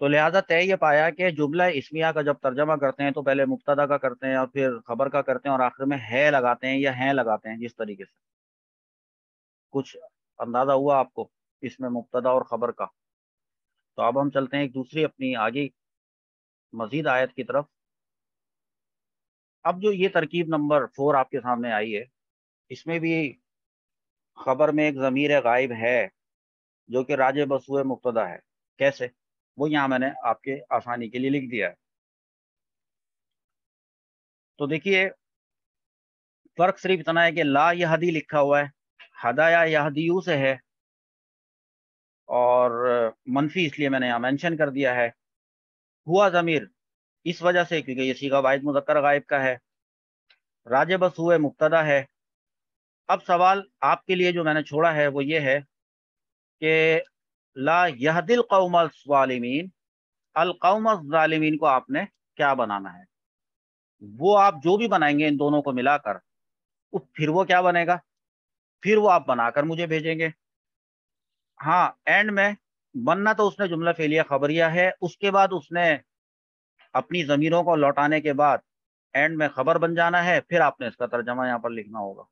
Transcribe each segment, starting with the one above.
तो लिहाजा तय ये पाया कि जुमला इसमिया का जब तर्जमा करते हैं तो पहले मुबतदा का करते हैं और फिर खबर का करते हैं और आखिर में है लगाते हैं या हैं लगाते हैं जिस तरीके से कुछ अंदाजा हुआ आपको इसमें मुबतदा और खबर का तो अब हम चलते हैं एक दूसरी अपनी आगे मजीद आयत की तरफ अब जो ये तरकीब नंबर फोर आपके सामने आई है इसमें भी खबर में एक ज़मीर गायब है जो कि राज बसुए मुबतदा है कैसे वो यहाँ मैंने आपके आसानी के लिए लिख दिया है तो देखिए फर्क सिर्फ इतना है कि ला यहादी लिखा हुआ है हदाया यहदीयू से है और मनफी इसलिए मैंने यहाँ मेंशन कर दिया है हुआ ज़मीर इस वजह से क्योंकि ये सीखा वाहिद मुजक्कर गायब का है राजे बस हुए मुक्तदा है अब सवाल आपके लिए जो मैंने छोड़ा है वो ये है कि ला यहदिल कौमलिमीन अलकौमलिमीन को आपने क्या बनाना है वो आप जो भी बनाएंगे इन दोनों को मिलाकर फिर वो क्या बनेगा फिर वो आप बनाकर मुझे भेजेंगे हाँ एंड में बनना तो उसने जुमला फेलिया खबरिया है उसके बाद उसने अपनी ज़मीरों को लौटाने के बाद एंड में खबर बन जाना है फिर आपने इसका तर्जमा यहाँ पर लिखना होगा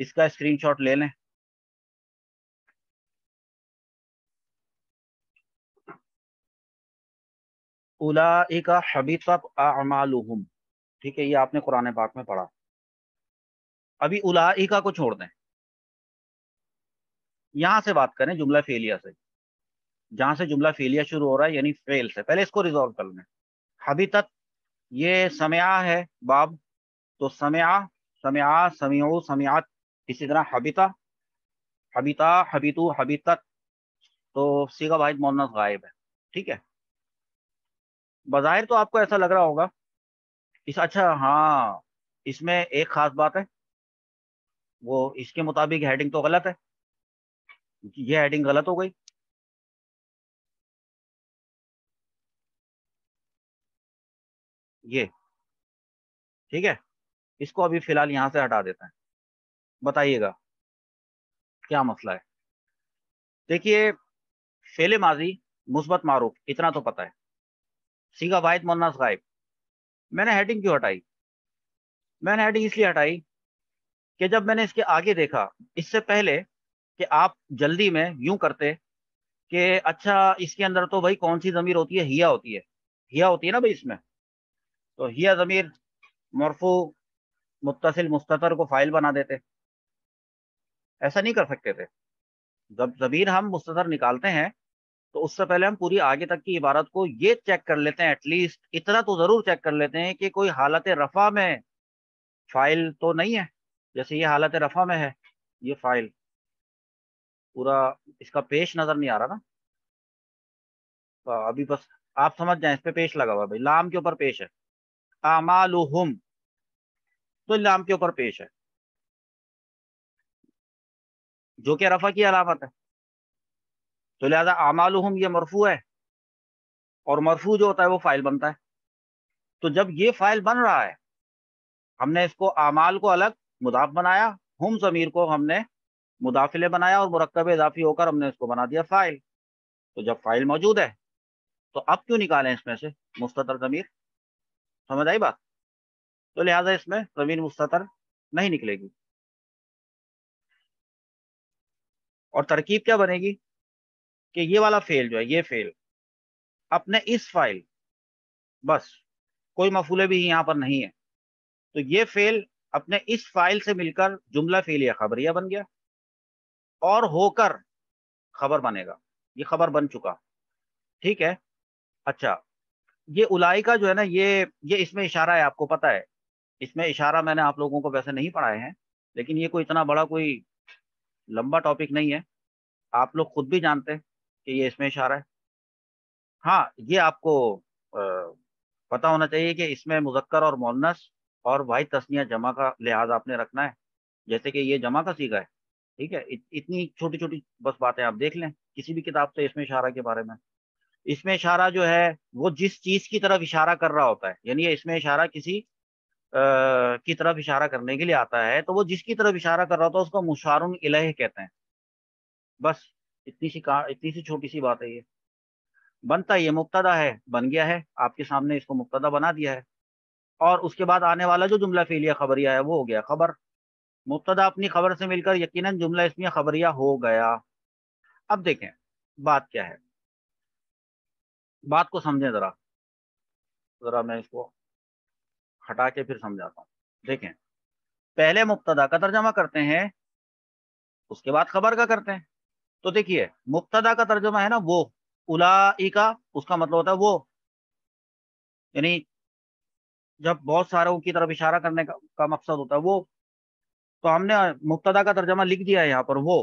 इसका स्क्रीनशॉट ले लें उलाइका हबीत अमालुहुम ठीक है ये आपने कुरान पाक में पढ़ा अभी उलाइका को छोड़ दें यहां से बात करें जुमला फेलिया से जहां से जुमला फेलिया शुरू हो रहा है यानी फेल से पहले इसको रिजॉल्व कर लें हबीतत ये समया है बाब तो समया समया समय समयात इसी तरह हबीता हबीता हबीतु हबीतत तो सीगा भाई मोहन गायब है ठीक है बाहिर तो आपको ऐसा लग रहा होगा इस अच्छा हाँ इसमें एक खास बात है वो इसके मुताबिक हेडिंग तो गलत है ये हेडिंग गलत हो गई ये ठीक है इसको अभी फिलहाल यहां से हटा देते हैं बताइएगा क्या मसला है देखिए फेले माजी मुस्बत मारूफ इतना तो पता है सीखा वाहिद मौलाना साहिब मैंने हेडिंग क्यों हटाई मैंने हेडिंग इसलिए हटाई कि जब मैंने इसके आगे देखा इससे पहले कि आप जल्दी में यूं करते कि अच्छा इसके अंदर तो भाई कौन सी ज़मीर होती है हिया होती है हिया होती है ना भाई इसमें तो हिया ज़मीर मरफू मुतसिल मुस्तर को फाइल बना देते ऐसा नहीं कर सकते थे जब ज़मीर हम मुस्तर निकालते हैं तो उससे पहले हम पूरी आगे तक की इबारत को ये चेक कर लेते हैं एटलीस्ट इतना तो ज़रूर चेक कर लेते हैं कि कोई हालत रफ़ा में फ़ाइल तो नहीं है जैसे ये हालत रफ़ा में है ये फ़ाइल पूरा इसका पेश नज़र नहीं आ रहा ना हाँ, अभी बस आप समझ जाए इस पर पे पेश लगा हुआ भाई लाम के ऊपर पेश है आमाल तो लाम के ऊपर पेश है जो कि रफ़ा की अलामत है तो लिहाजा आमाल ये मरफू है और मरफू जो होता है वो फाइल बनता है तो जब ये फाइल बन रहा है हमने इसको आमाल को अलग मुदाफ बनाया हम जमीर को हमने मुदाफिले बनाया और मरकब इजाफी होकर हमने इसको बना दिया फाइल तो जब फाइल मौजूद है तो अब क्यों निकालें इसमें से मुस्तर जमीर समझ आई बात तो लिहाजा इसमें जमीन मुस्तर नहीं निकलेगी और तरकीब क्या बनेगी कि ये वाला फेल जो है ये फेल अपने इस फाइल बस कोई मफूले भी यहाँ पर नहीं है तो ये फेल अपने इस फाइल से मिलकर जुमला फेल या खबरिया बन गया और होकर खबर बनेगा ये खबर बन चुका ठीक है अच्छा ये उलाई का जो है ना ये ये इसमें इशारा है आपको पता है इसमें इशारा मैंने आप लोगों को वैसे नहीं पढ़ाए हैं लेकिन ये कोई इतना बड़ा कोई लंबा टॉपिक नहीं है आप लोग खुद भी जानते हैं कि ये इसमें इशारा है हाँ ये आपको पता होना चाहिए कि इसमें मुजक्कर और मोनस और वाहि तस्निया जमा का लिहाज आपने रखना है जैसे कि ये जमा का सीखा है ठीक है इत, इतनी छोटी छोटी बस बातें आप देख लें किसी भी किताब से इसमें इशारा के बारे में इसमें इशारा जो है वो जिस चीज की तरफ इशारा कर रहा होता है यानी इसमें इशारा किसी आ, की तरफ इशारा करने के लिए आता है तो वो जिसकी तरफ इशारा कर रहा होता है उसको मुशारुन इलह कहते हैं बस इतनी सी का इतनी सी छोटी सी बात है ये बनता ये मुबतदा है बन गया है आपके सामने इसको मुबतदा बना दिया है और उसके बाद आने वाला जो जुमला फेलिया खबरिया है वो हो गया खबर मुबतदा अपनी खबर से मिलकर यकीनन जुमला इसमें खबरिया हो गया अब देखें बात क्या है बात को समझें ज़रा ज़रा मैं इसको हटा के फिर समझाता हूँ देखें पहले मुबतदा का तर्जमा करते हैं उसके बाद खबर का करते हैं तो देखिए मुक्तदा का तर्जुमा है ना वो उलाई का उसका मतलब होता है वो यानी जब बहुत सारों की तरफ इशारा करने का, का मकसद होता है वो तो हमने मुक्तदा का तर्जमा लिख दिया है यहाँ पर वो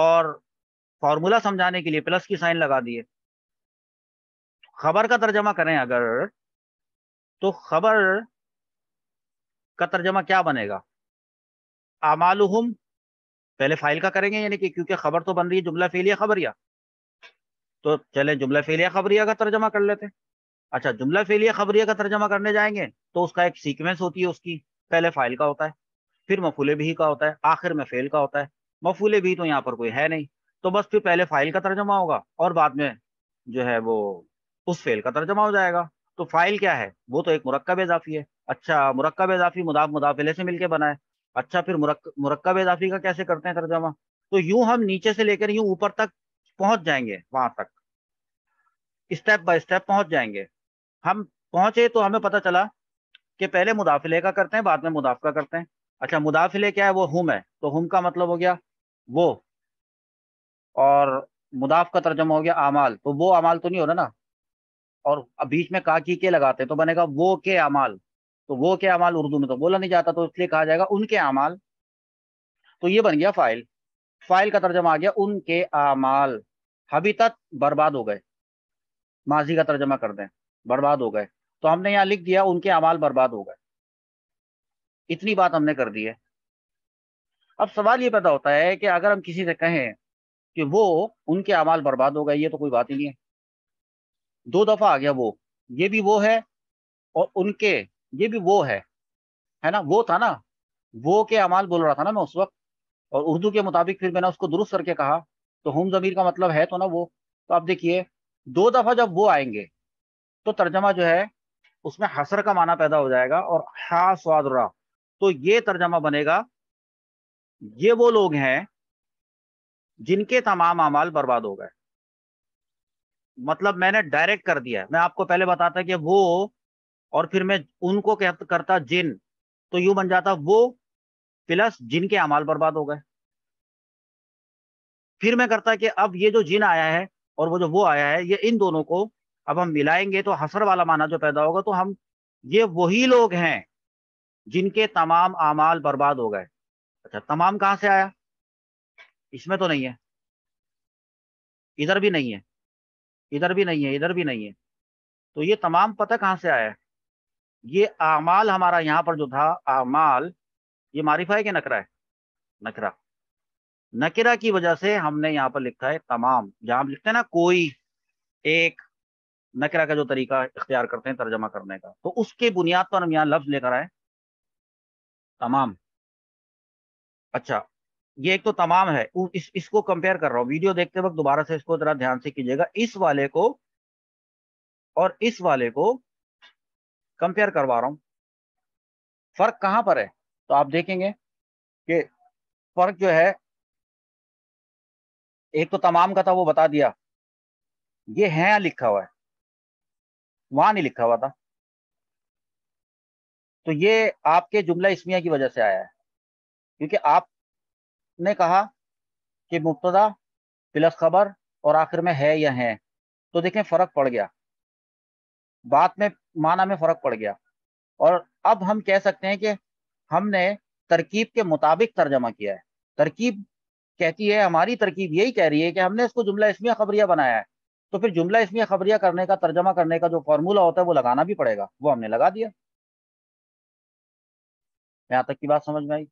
और फॉर्मूला समझाने के लिए प्लस की साइन लगा दिए खबर का तर्जमा करें अगर तो खबर का तर्जमा क्या बनेगा अमालुहम पहले फाइल का करेंगे यानी कि क्योंकि खबर तो बन रही है जुमला फेलिया खबरिया तो चले जुमला फेलिया खबरिया का तर्जमा कर लेते हैं अच्छा जुमला फेलिया खबरिया का तर्जमा करने जाएंगे तो उसका एक सीक्वेंस होती है उसकी पहले फाइल का होता है फिर मफूले भी का होता है आखिर में फेल का होता है मफूले भी तो यहाँ पर कोई है नहीं तो बस फिर पहले फाइल का तर्जमा होगा और बाद में जो है वो उस फेल का तर्जमा हो जाएगा तो फाइल क्या है वो तो एक मुरक्ब इजाफी है अच्छा मुरक्ब इजाफी मुदाफ मुदाफिले से मिलकर बनाए अच्छा फिर मुरक, मुरक्कब इजाफी का कैसे करते हैं तर्जमा तो यूं हम नीचे से लेकर यूं ऊपर तक पहुंच जाएंगे वहां तक स्टेप बाय स्टेप पहुंच जाएंगे हम पहुंचे तो हमें पता चला कि पहले मुदाफिले का करते हैं बाद में मुदाफ का करते हैं अच्छा मुदाफिले क्या है वो हम है तो हम का मतलब हो गया वो और मुदाफ का तर्जमा हो गया अमाल तो वो अमाल तो नहीं हो रहा ना और बीच में काकी के लगाते हैं तो बनेगा वो के अमाल तो वो के अमाल उर्दू में तो बोला नहीं जाता तो इसलिए कहा जाएगा उनके अमाल तो ये बन गया फाइल फाइल का तर्जमा आ गया उनके अमाल तक बर्बाद हो गए माजी का तर्जमा कर दें बर्बाद हो गए तो हमने यहाँ लिख दिया उनके अमाल बर्बाद हो गए इतनी बात हमने कर दी है अब सवाल ये पैदा होता है कि अगर हम किसी से कहें कि वो उनके अमाल बर्बाद हो गए ये तो कोई बात ही नहीं है दो दफा आ गया वो ये भी वो है और उनके ये भी वो है है ना वो था ना वो के अमाल बोल रहा था ना मैं उस वक्त और उर्दू के मुताबिक फिर मैंने उसको दुरुस्त करके कहा तो हम जमीर का मतलब है तो ना वो तो आप देखिए दो दफा जब वो आएंगे तो तर्जमा जो है उसमें हसर का माना पैदा हो जाएगा और हा स्वाद तो ये तर्जमा बनेगा ये वो लोग हैं जिनके तमाम अमाल बर्बाद हो गए मतलब मैंने डायरेक्ट कर दिया मैं आपको पहले बताता कि वो और फिर मैं उनको कहता करता जिन तो यू बन जाता वो प्लस जिन के अमाल बर्बाद हो गए फिर मैं करता कि अब ये जो जिन आया है और वो जो वो आया है ये इन दोनों को अब हम मिलाएंगे तो हसर वाला माना जो पैदा होगा तो हम ये वही लोग हैं जिनके तमाम अमाल बर्बाद हो गए अच्छा तमाम कहां से आया इसमें तो नहीं है इधर भी नहीं है इधर भी नहीं है इधर भी नहीं है तो ये तमाम पता कहां से आया है ये आमाल हमारा यहाँ पर जो था आमाल ये मारिफा है कि नकरा है नकरा नकरा की वजह से हमने यहाँ पर लिखा है तमाम जहाँ हम लिखते हैं ना कोई एक नकरा का जो तरीका इख्तियार करते हैं तर्जमा करने का तो उसके बुनियाद पर हम यहाँ लफ्ज लेकर आए तमाम अच्छा ये एक तो तमाम है इस इसको कंपेयर कर रहा हूँ वीडियो देखते वक्त दोबारा से इसको जरा ध्यान से कीजिएगा इस वाले को और इस वाले को कंपेयर करवा रहा हूँ फर्क कहाँ पर है तो आप देखेंगे कि फर्क जो है एक तो तमाम का था वो बता दिया ये है लिखा हुआ है वहां नहीं लिखा हुआ था तो ये आपके जुमला इसमिया की वजह से आया है क्योंकि आपने कहा कि मुबतदा प्लस खबर और आखिर में है या है तो देखें फर्क पड़ गया बात में माना में फर्क पड़ गया और अब हम कह सकते हैं कि हमने तरकीब के मुताबिक तर्जमा किया है तरकीब कहती है हमारी तरकीब यही कह रही है कि हमने इसको जुमला इसमिया खबरिया बनाया है तो फिर जुमला इसमिया खबरिया करने का तर्जमा करने का जो फॉर्मूला होता है वो लगाना भी पड़ेगा वो हमने लगा दिया यहाँ तक की बात समझ में आई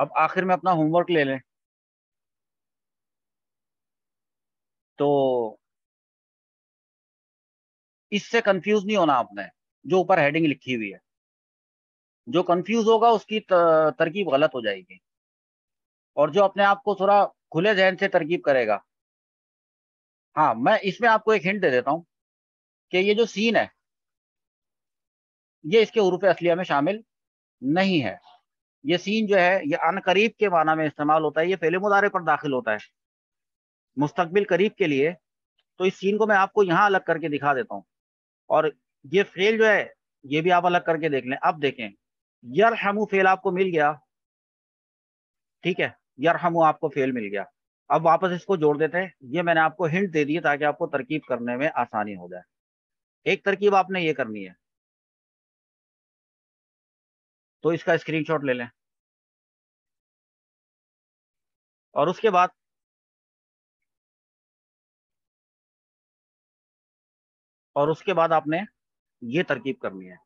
अब आखिर में अपना होमवर्क ले लें तो इससे कंफ्यूज नहीं होना आपने जो ऊपर हेडिंग लिखी हुई है जो कंफ्यूज होगा उसकी तरकीब गलत हो जाएगी और जो अपने आप को थोड़ा खुले जहन से तरकीब करेगा हाँ मैं इसमें आपको एक हिंट दे देता हूँ कि ये जो सीन है ये इसके उर्फ असलिया में शामिल नहीं है ये सीन जो है ये अन करीब के माना में इस्तेमाल होता है ये फेले मुदारे पर दाखिल होता है मुस्तकबिल करीब के लिए तो इस सीन को मैं आपको यहाँ अलग करके दिखा देता हूँ और ये फेल जो है ये भी आप अलग करके देख लें अब देखें यर हमू फेल आपको मिल गया ठीक है यर हमू आपको फेल मिल गया अब वापस इसको जोड़ देते हैं ये मैंने आपको हिंट दे दी ताकि आपको तरकीब करने में आसानी हो जाए एक तरकीब आपने ये करनी है तो इसका स्क्रीनशॉट ले लें और उसके बाद और उसके बाद आपने ये तरकीब करनी है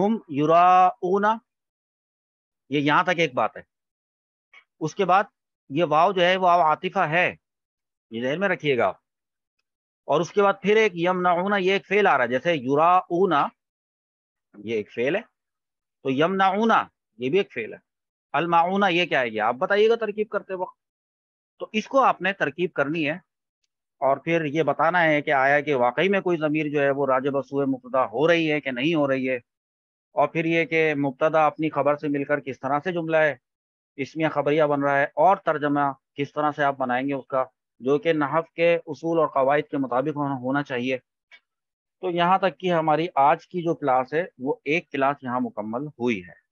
हम ऊना ये यहाँ तक एक बात है उसके बाद ये वाव जो है वो वाव आतिफा है ये जहन में रखिएगा आप और उसके बाद फिर एक ऊना ये एक फेल आ रहा है जैसे ऊना ये एक फेल है तो ऊना ये भी एक फेल है अलमाऊना ये क्या है ये आप बताइएगा तरकीब करते वक्त तो इसको आपने तरकीब करनी है और फिर ये बताना है कि आया कि वाकई में कोई ज़मीर जो है वो राज बसु मुबतदा हो रही है कि नहीं हो रही है और फिर ये कि मुबतदा अपनी खबर से मिलकर किस तरह से जुमला है इसमें खबरिया बन रहा है और तर्जमा किस तरह से आप बनाएंगे उसका जो कि नहफ के असूल और कवायद के मुताबिक होना चाहिए तो यहाँ तक कि हमारी आज की जो क्लास है वो एक क्लास यहाँ मुकम्मल हुई है